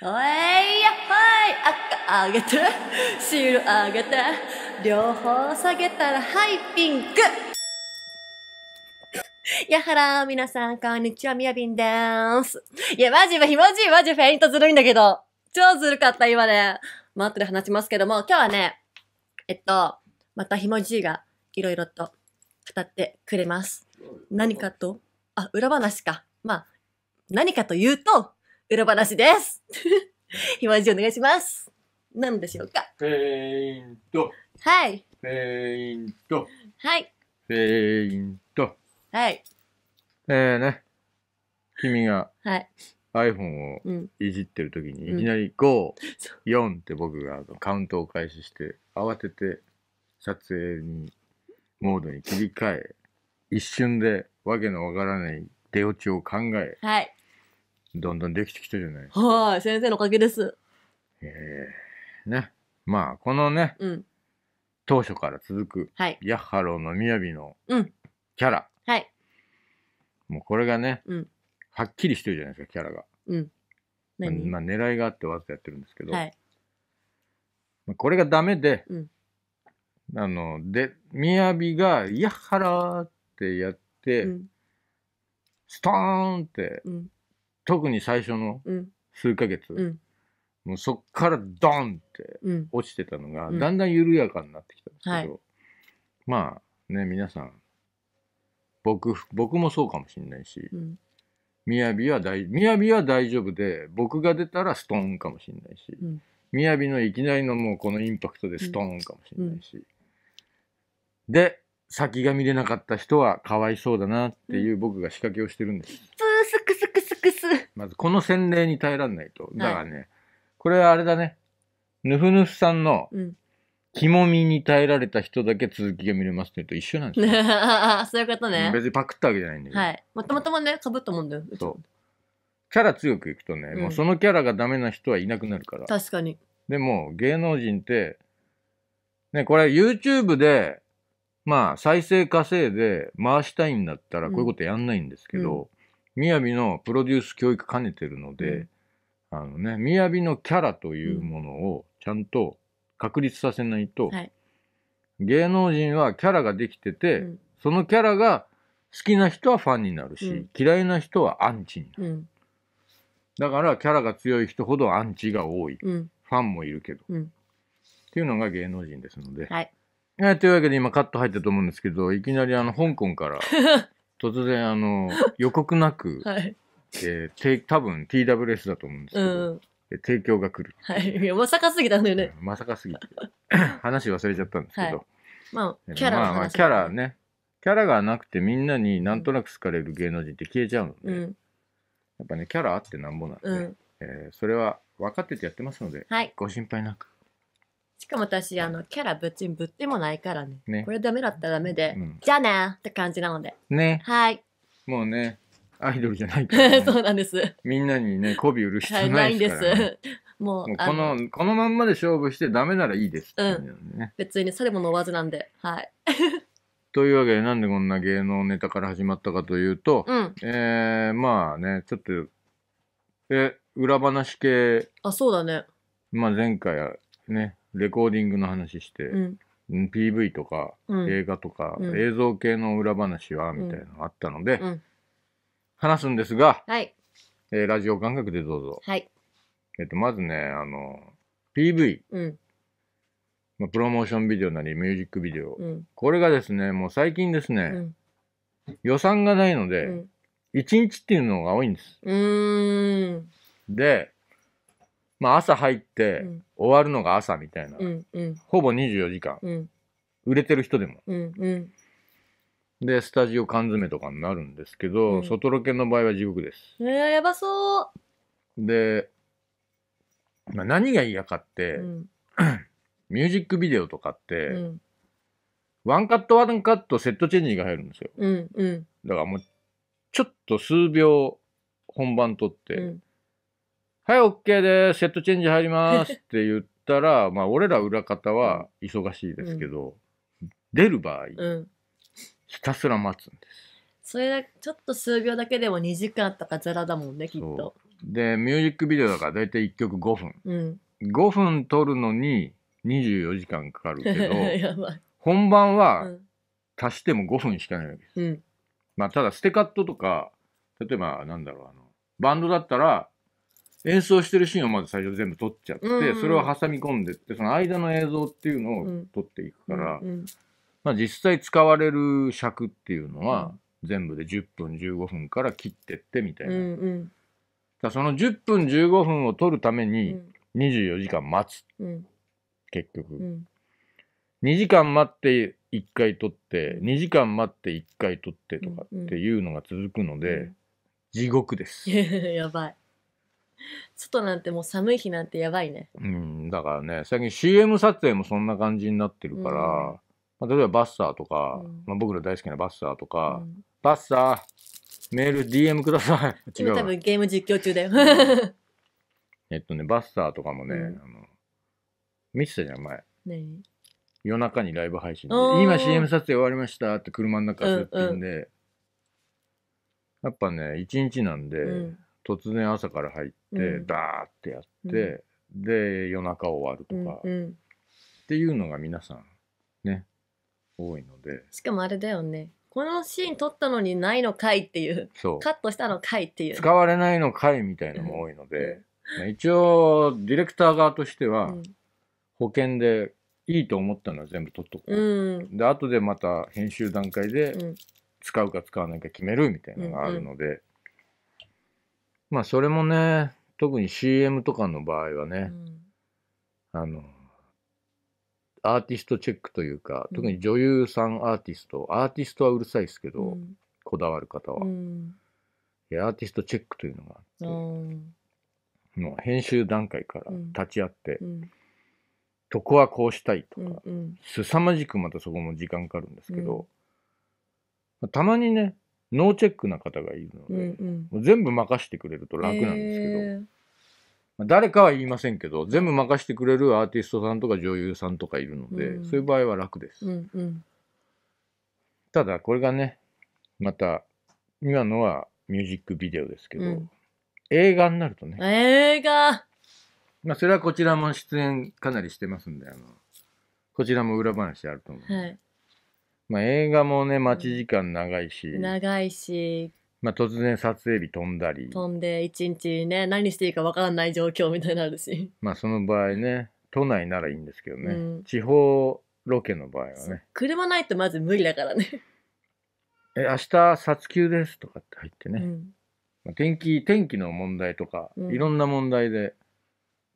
おいやはい赤上げて白上げて両方下げたらはいピンクやはら、皆さん、こんにちは、みやびんでーす。いや、マジ、ひジ、じまマジ、フェイントずるいんだけど。超ずるかった、今ね。待ってで話しますけども、今日はね、えっと、またひもじいが、いろいろと、語ってくれます。何かと、あ、裏話か。まあ、何かというと、裏話です。ひまじお願いします。何でしょうかフイント。はい。フェイント。はい。フェイント。はい。えーね。君が。はい。iPhone をいじってる時に、いきなり5、うん、4って僕がカウントを開始して、慌てて撮影に、モードに切り替え、一瞬でわけのわからない出落ちを考え、はい、どんどんできてきてるじゃないはい、先生のおかげです。ええね。まあ、このね、うん。当初から続く、はい。ヤッハローの雅のうんキャラ。はい。もうこれがね、うんはっきりしてるじゃないですか、キャラが。うん。何、まあ、狙いがあってわざとやってるんですけど、はい。まあこれがダメで、うんあの、で、雅が、ヤッハラーってやって、うん。ストーンってうん。特に最初の数ヶ月、うん、もうそっからドンって落ちてたのが、だんだん緩やかになってきたんですけど、はい、まあね皆さん僕僕もそうかもしれないし、うん、雅は大雅は大丈夫で僕が出たらストーンかもしれないし、うん、雅のいきなりのもうこのインパクトでストーンかもしれないし、うん、で先が見れなかった人はかわいそうだなっていう僕が仕掛けをしてるんです。まずこの洗礼に耐えられないと。だからね、これはあれだね。ヌフヌフさんの、肝もみに耐えられた人だけ続きが見れますって言うと一緒なんですよ。そういうことね。別にパクったわけじゃないんだけど。はい。もともともね、かぶったもんだよ。そう。キャラ強くいくとね、うん、もうそのキャラがダメな人はいなくなるから。確かに。でも、芸能人って、ね、これ YouTube で、まあ、再生稼いで回したいんだったら、こういうことやんないんですけど、うんうん、みやびのプロデュース教育兼ねてるので、あのね、びのキャラというものをちゃんと確立させないと、うんはい、芸能人はキャラができてて、うん、そのキャラが好きな人はファンになるし、嫌いな人はアンチになる。だからキャラが強い人ほどアンチが多い。ファンもいるけど。っていうのが芸能人ですので。はい。はい、というわけで今カット入ったと思うんですけど、いきなりあの、香港から 突然、あの、予告なく、はい。えー、て多分 TWS だと思うんですけうど、ん。え提供が来る。はい。いや、まさかすぎたんだよね。まさかすぎて。話忘れちゃったんですけど。まあ、キャラまあまあ、キャラ。ね。キャラがなくてみんなになんとなく好かれる芸能人って消えちゃうので、うやっぱね、キャラあってなんぼなんで、うん。えーそれは分かっててやってますので、はい。ご心配なく。しかも私、あの、キャラぶっちんぶってもないからね。ねこれダメだったらダメで、うんじゃあねって感じなので。ね。はい。もうね、アイドルじゃないから、ね。そうなんです。みんなにね、媚び売る必要ないんですからね、す。もう、もうこの、の、このまんまで勝負してダメならいいですうんね。別にそれものまずなんで。はい。というわけで、なんでこんな芸能ネタから始まったかというと、うん。えー、まあね、ちょっと、え、裏話系、あ、そうだね。まあ前回ね、レコーディングの話して、うん、PV とか、うん映画とか、うん映像系の裏話はみたいなのあったので、うん話すんですが、はい。えーラジオ感覚でどうぞ。はい。えっと、まずね、あの、PV、うん。まあ、プロモーションビデオなりミュージックビデオ、うん。これがですね、もう最近ですうね、ん。予算がないのうで、ん。1日っていうのが多いんです。うーん。で、まあ、朝入って終わるのが朝みたいな、うんうん、ほぼ24時間、うん、売れてる人でも、うんうん、でスタジオ缶詰とかになるんですけど、うん、外ロケの場合は地獄ですえー、やばそうで、まあ、何が嫌かって、うん、ミュージックビデオとかって、ワンカットワンカットセットチェンジが入るんですよ、うんうん、だからもうちょっと数秒本番撮って、はい、OK です。セットチェンジ入りま すって言ったら、まあ、俺ら裏方は忙しいですけど、出る場合、うん。ひたすら待つんです。それだちょっと数秒だけでも2時間あったかザラだもんね、きっと。で、ミュージックビデオだから大体1曲5分。うん。5分撮るのに24時間かかるけど、本番は足しても5分しかないわけです。うん。まあ、ただ、ステカットとか、例えば、なんだろう、あの、バンドだったら、演奏してるシーンをまず最初全部撮っちゃって、うんうん、それを挟み込んでってその間の映像っていうのを撮っていくから、うんうんうん、まあ、実際使われる尺っていうのは全部で10分15分から切ってってみたいな、うんうん、だその10分15分を撮るために24時間待つ、うん、結局、うん、2時間待って1回撮って2時間待って1回撮ってとかっていうのが続くので、うんうん、地獄です やばい 外なんてもう寒い日なんてやばいね。うん、だからね、最近 CM 撮影もそんな感じになってるから、まあ、例えばバッサーとか、うんまあ、僕ら大好きなバッサーとか、うんバッサー、メール DM ください。違う今多分ゲーム実況中だよ。えっとね、バッサーとかもね、うんあの見てたじゃん、前。何夜中にライブ配信でおー今 CM 撮影終わりましたって車の中でやってるんで、やっぱね、一日なんで、うん突然朝から入って、うん、ダーってやって、うん、で夜中終わるとか、うんうん、っていうのが皆さんね多いのでしかもあれだよねこのシーン撮ったのにないのかいっていうカットしたのかいっていう使われないのかいみたいのも多いので、うん、一応ディレクター側としては、保険でいいと思ったのは全部取っとこう、うん、で後でまた編集段階で使うか使わないか決めるみたいなのがあるので、うんうんまあそれもね特に CM とかの場合はね、うん、あのアーティストチェックというか特に女優さんアーティスト、アーティストはうるさいですけど、うん、こだわる方は、うん、いやアーティストチェックというのがあって、もう編集段階から立ち会って、とこはこうしたいとか、うんうん、凄まじくまたそこも時間かかるんですけど、うん、たまにねノーチェックな方がいるので、うんうん、全部任してくれると楽なんですけど、えー、誰かは言いませんけど全部任してくれるアーティストさんとか女優さんとかいるので、うん、そういう場合は楽です、うんうん、ただこれがねまた今のはミュージックビデオですけど、うん、映画になるとね映画まあそれはこちらも出演かなりしてますんであのこちらも裏話あると思うんで、はいまあ、映画もね、待ち時間長いし、長いし、まあ、突然撮影日飛んだり、飛んで一日ね、何していいかわからない状況みたいになるし。まあ、その場合ね、都内ならいいんですけどね、うん地方ロケの場合はね、車ないとまず無理だからね。え、明日、撮休ですとかって入ってね、うんまあ、天気、天気の問題とか、うんいろんな問題で、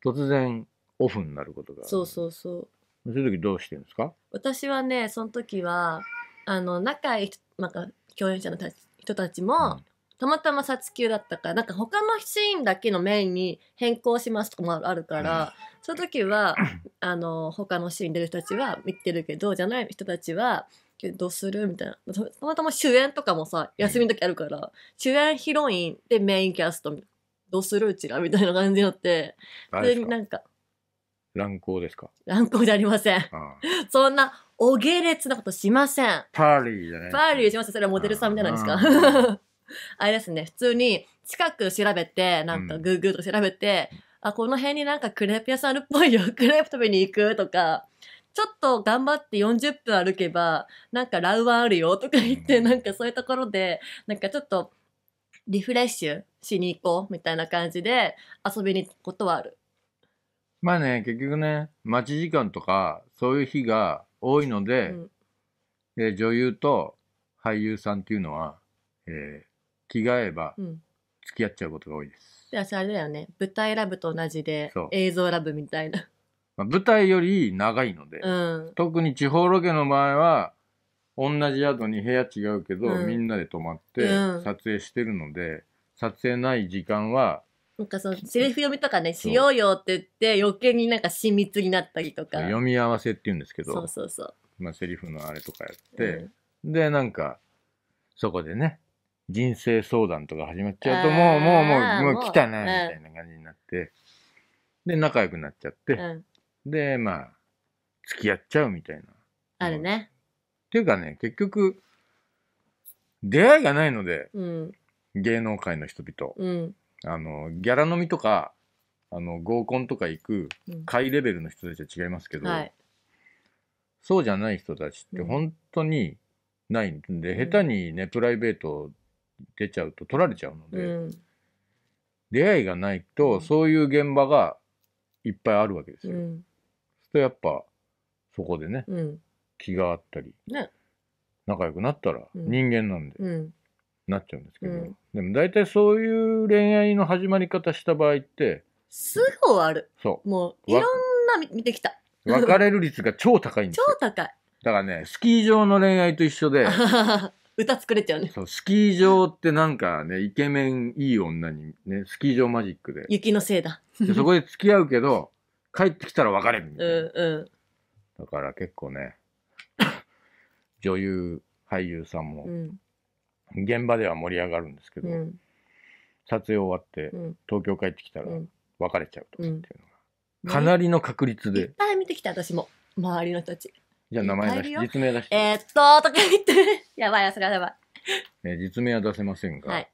突然オフになることがあるそうそうそう。そういう時どうしてるんですか私はねその時はあの仲いいなんか共演者のた人たちも、うんたまたま撮球だったからなんか他のシーンだけのメインに変更しますとかもあるから、うん、その時は あの他のシーン出る人たちは見てるけどじゃない人たちはどうするみたいなたまたま主演とかもさ休みの時あるから、うん、主演ヒロインでメインキャストどうするうちらみたいな感じになってでなんか乱行ですか乱行じゃありません。そんな、お下劣なことしません。パーリーじゃないパーリーしません。それはモデルさんじゃないですか あれですね、普通に近く調べて、なんかグーグーと調べて、うん、あ、この辺になんかクレープ屋さんあるっぽいよ。クレープ食べに行くとか、ちょっと頑張って40分歩けば、なんかラウワンあるよとか言って、うん、なんかそういうところで、なんかちょっとリフレッシュしに行こうみたいな感じで遊びに行くことはある。まあね、結局ね、待ち時間とか、そういう日が多いので、うん、え女優と俳優さんっていうのは、えー、気が合えば、付き合っちゃうことが多いです。うん、私、あれだよね、舞台ラブと同じで、映像ラブみたいな。まあ、舞台より長いので、うん、特に地方ロケの場合は、同じ宿に部屋違うけど、うん、みんなで泊まって撮影してるので、撮影ない時間はなんかそのセリフ読みとかね、しようよって言って余計になんか親密になったりとか。読み合わせって言うんですけど、そうそうそう。まあセリフのあれとかやって、で、なんか、そこでね、人生相談とか始まっちゃうと、もう、もう、もう、もう来たな、みたいな感じになって、で、仲良くなっちゃって、で、まあ、付き合っちゃうみたいな。あるね。っていうかね、結局、出会いがないので、芸能界の人々。うんあの、ギャラ飲みとか、あの、合コンとか行く、下位レベルの人たちは違いますけど、うんはい、そうじゃない人たちって本当にないんで、うん、下手にね、プライベート出ちゃうと取られちゃうので、うん、出会いがないと、そういう現場がいっぱいあるわけですよ。うん、とやっぱ、そこでね、気があったり、ね、仲良くなったら人間なんで、なっちゃうんですけど、うん、でも大体そういう恋愛の始まり方した場合ってすぐ終わるそうもういろんな見てきた別れる率が超高いんですよ超高いだからねスキー場の恋愛と一緒で 歌作れちゃうねそうスキー場ってなんかねイケメンいい女にねスキー場マジックで雪のせいだでそこで付き合うけど帰ってきたら別れるみたいな、うんうん、だから結構ね 女優俳優さんも、うん現場では盛り上がるんですけど、うん、撮影終わって東京帰ってきたら別れちゃうとかっていうのが、かなりの確率で、いっぱい見てきた私も周りの人たちじゃあ名前出して実名出してえー、っととか言ってやばいそれはやばい、え実名は出せませんが、はい、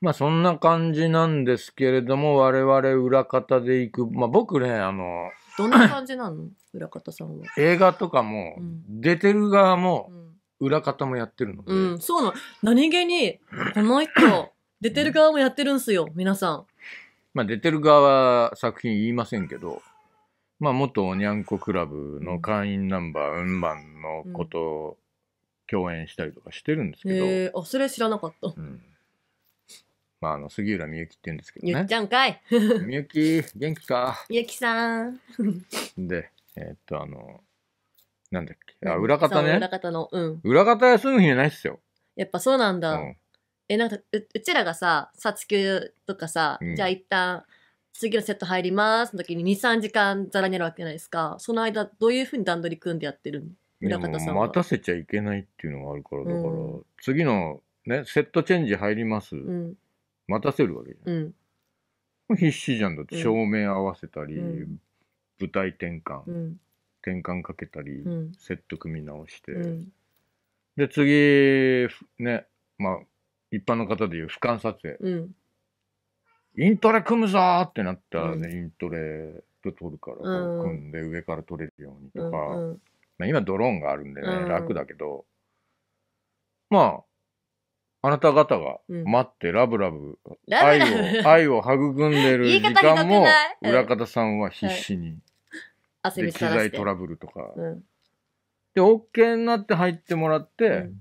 まあそんな感じなんですけれども我々裏方で行くまあ僕ねあのどんな感じなの 裏方さんは映画とかも、出てる側も、うん裏方もやってるので。うん、そうなの。何気に、この人、出てる側もやってるんすよ、皆さん。まあ、出てる側は作品言いませんけど、まあ、元おにゃんこクラブの会員ナンバー、うんばんのことを共演したりとかしてるんですけど。うん、えー、あ、それ知らなかった。うんまあ、あの杉浦みゆきって言うんですけどね。ゆっちゃんかい。みゆき、元気か。み ゆきさん。で、えー、っと、あの、なんだっけあ、裏方ね。裏方の、うん。裏方休む日ないっすよ。やっぱそうなんだ。うん、え、なんかう、うちらがさ、撮休とかさ、うん、じゃあ一旦、次のセット入りますの時に2、3時間ざらになるわけじゃないですか。その間、どういうふうに段取り組んでやってるの裏方さんは。待たせちゃいけないっていうのがあるから、だから、うん、次の、ね、セットチェンジ入ります。待たせるわけじゃん。うん必死じゃんだって照明合わせたり、舞台転換、転換かけたり、うん、セット組み直して、うん、で次ねまあ一般の方でいう俯瞰撮影、うん、イントレ組むぞーってなったらね、イントレと撮るから、組んで上から撮れるようにとか、うんうん、まあ、今ドローンがあるんでね、楽だけどまああなた方が待ってラブラブ、愛を、愛を育んでる 時間も、裏方さんは必死に汗水垂ら材してトラブルとか。うんで、OK になって入ってもらって、うん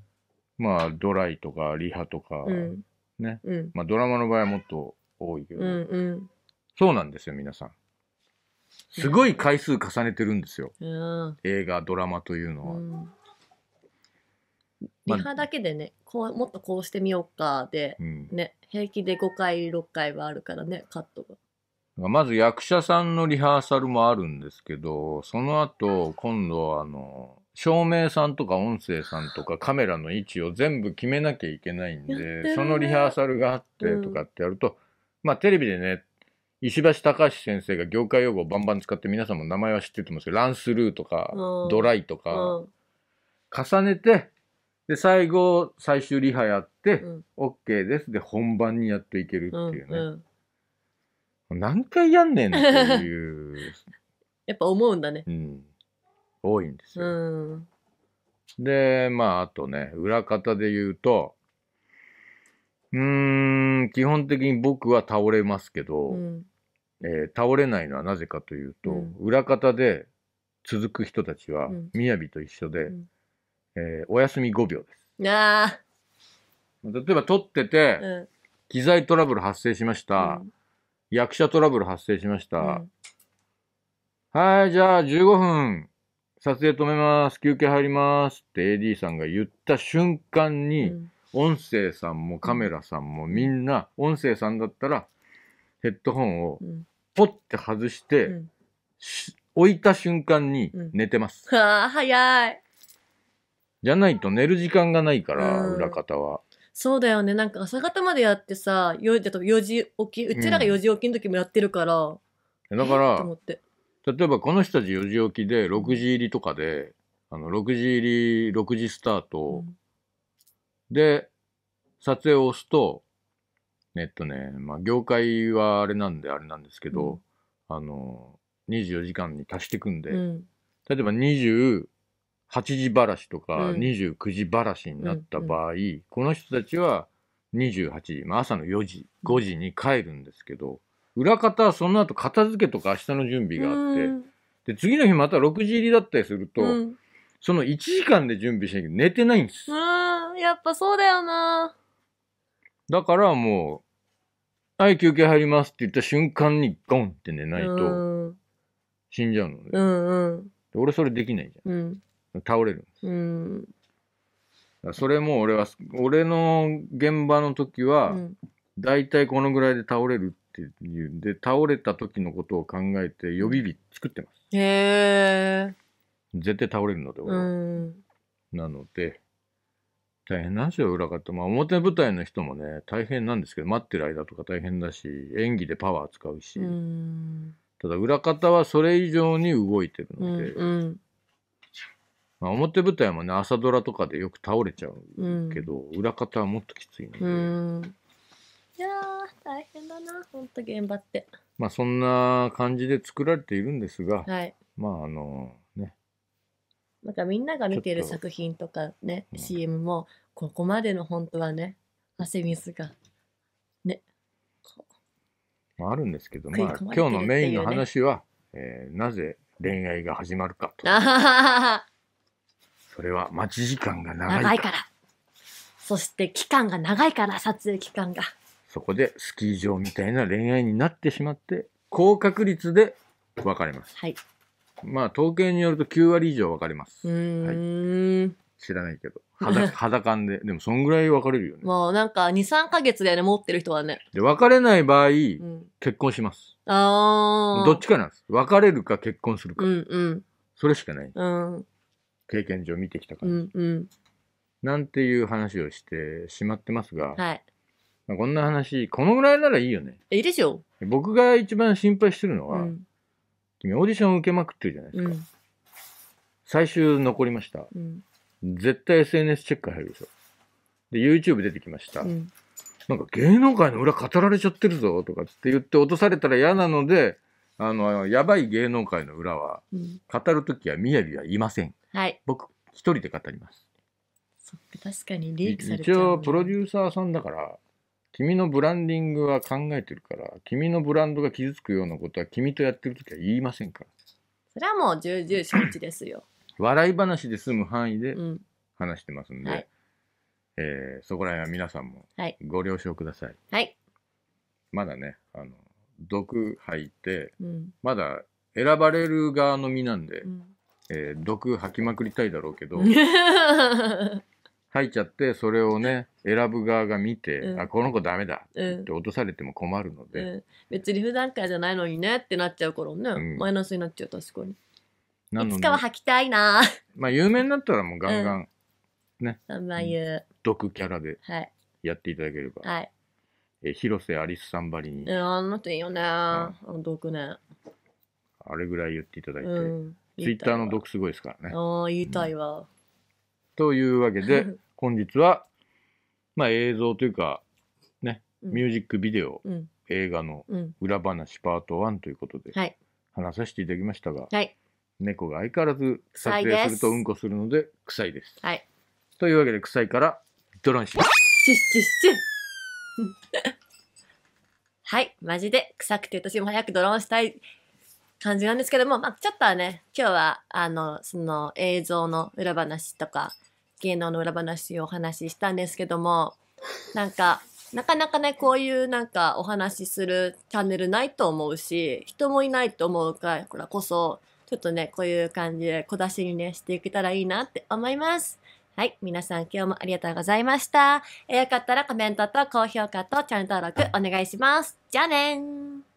まあ、ドライとか、リハとか、うんねうんまあ、ドラマの場合はもっと多いけど、うんうんそうなんですよ、皆さん。すごい回数重ねてるんですよ。うん映画、ドラマというのは。うんまリハだけでねこうもっとこうしてみようかでうんね平気で5回6回はあるからねカットがまず役者さんのリハーサルもあるんですけど、その後、今度あの、照明さんとか音声さんとかカメラの位置を全部決めなきゃいけないんで、ね、そのリハーサルがあってとかってやると、うん、まあテレビでね、石橋隆先生が業界用語をバンバン使って皆さんも名前は知っててますけど、ランスルーとか、ドライとか、重ねて、で、最後、最終リハやって、うん、OK です。で、本番にやっていけるっていうね。うんうん何回やんねんっていう、やっぱ思うんだね。うん、多いんですよ。で、まあ、あとね、裏方で言うと、うーん、基本的に僕は倒れますけど、うん。えー倒れないのはなぜかというと、うん裏方で続く人たちはうん、みやびと一緒で、うんえーお休み5秒です。あ例えば撮ってて、機材トラブル発生しました。。うん役者トラブル発生しました。はい、じゃあ15分、撮影止めます、休憩入りますって AD さんが言った瞬間に、音声さんもカメラさんもみんな、音声さんだったら、ヘッドホンをポッて外して、うん、置いた瞬間に寝てます。うん、ああ、早い。じゃないと寝る時間がないから、裏方は。そうだよね。なんか朝方までやってさ、4, だと4時起き、うちらが4時起きの時もやってるから。だかえー思ら、って。例えばこの人たち4時起きで、6時入りとかで、あの、6時入り、6時スタート、で、撮影を押すと、えっとね、まあ、業界はあれなんであれなんですけど、あの、24時間に足してくんで、うん例えば24 8時ばらしとか29時ばらしになった場合、うん、この人たちは28時、まあ、朝の4時5時に帰るんですけど裏方はその後片付けとか明日の準備があって、うん、で次の日また6時入りだったりすると、うん、その1時間で準備しなきゃ寝てないんですうんやっぱそうだよなだからもう「はい休憩入ります」って言った瞬間にゴンって寝ないと死んじゃうので,、うんうん、俺それできないじゃん倒れるんです。それも俺は、俺の現場の時は、大体このぐらいで倒れるっていう。で、倒れた時のことを考えて予備日作ってます。へえ。絶対倒れるので、俺は。なので、大変なんですよ、裏方。まあ、表舞台の人もね、大変なんですけど、待ってる間とか大変だし、演技でパワー使うし。ただ、裏方はそれ以上に動いてるので、うんうんまあ、表舞台もね朝ドラとかでよく倒れちゃうけど、裏方はもっときついので、うんいや大変だなほんと現場ってまあそんな感じで作られているんですが、はい、まああのねなんかみんなが見てる作品とかね、う CM もここまでの本当はね汗水がねまあ、あるんですけど、まあ、今日のメインの話は、えー、なぜ恋愛が始まるかと。それは待ち時間が長い長いから。そして期間が長いから、撮影期間が。そこでスキー場みたいな恋愛になってしまって、高確率で別れます。はい。まあ、統計によると9割以上別れます。うーん。知らないけど。肌 肌感で。でも、そんぐらい別れるよね。もうなんか、2、3ヶ月だよね、持ってる人はね。で、別れない場合、うん。結婚します。ああ。どっちかなんです。別れるか結婚するか。うんうん。それしかない。うん。経験上見てきたから、うんうん、なんていう話をしてしまってますが、はい、まあ、こんな話、このぐらいならいいよね。いいでしょう。僕が一番心配してるのは、うん、君オーディション受けまくってるじゃないですか。うん、最終残りました。うん、絶対 SNS チェック入るでしょ。で、YouTube 出てきました。なんか芸能界の裏語られちゃってるぞとかって言って落とされたら嫌なので、あの、やばい芸能界の裏は、語るときはみやびはいません。はい。僕一人で語りますそっか確かにリークされちゃ一う応プロデューサーさんだから君のブランディングは考えてるから君のブランドが傷つくようなことは君とやってる時は言いませんからそれはもう重々承知ですよ。笑い話で済む範囲で話してますんで、はいえーそこら辺は皆さんもご了承ください、はい。まだねあの毒吐いてうん。まだ選ばれる側の身なんで、うんえー、毒吐きまくりたいだろうけど 吐いちゃってそれをね選ぶ側が見て、うん、あこの子ダメだって落とされても困るので、うん別に普段からじゃないのにねってなっちゃうからね、マイナスになっちゃう確かにいつかは吐きたいなまあ有名になったらもうガンガンね、うん、毒キャラでやっていただければ、はいえー、広瀬アリスさんばりに、あんあの人いいよね、うん、あの毒ねあれぐらい言っていただいて、ツイッターの毒すごいですからね。ああ、言いたいわ。というわけで、本日は、まあ映像というか、ね、ミュージックビデオ、うん映画の裏話パート1ということで、話させていただきましたが、はい。猫が相変わらず撮影するとうんこするので臭いです。はい。というわけで臭いからドロンします。はい。マジで臭くて私も早くドローンしたい感じなんですけども、まあ、ちょっとはね、今日は、あの、その映像の裏話とか、芸能の裏話をお話ししたんですけども、なんか、なかなかね、こういうなんかお話しするチャンネルないと思うし、人もいないと思うからこそ、ちょっとね、こういう感じで小出しにね、していけたらいいなって思います。はい。皆さん今日もありがとうございました。えよかったらコメントと高評価とチャンネル登録お願いします。じゃあねー